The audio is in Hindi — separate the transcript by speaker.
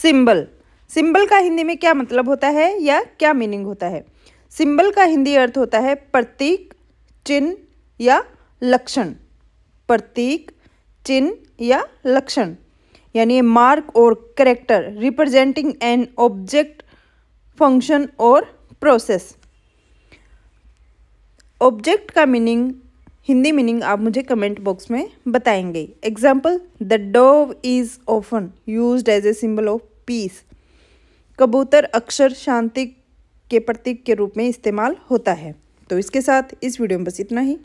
Speaker 1: सिंबल सिंबल का हिंदी में क्या मतलब होता है या क्या मीनिंग होता है सिंबल का हिंदी अर्थ होता है प्रतीक चिन्ह या लक्षण प्रतीक चिन्ह या लक्षण यानी मार्क और character representing an object function और प्रोसेस ऑब्जेक्ट का मीनिंग हिंदी मीनिंग आप मुझे कमेंट बॉक्स में बताएंगे example the dove is often use as a symbol of peace कबूतर अक्षर शांति के प्रतीक के रूप में इस्तेमाल होता है तो इसके साथ इस वीडियो में बस इतना ही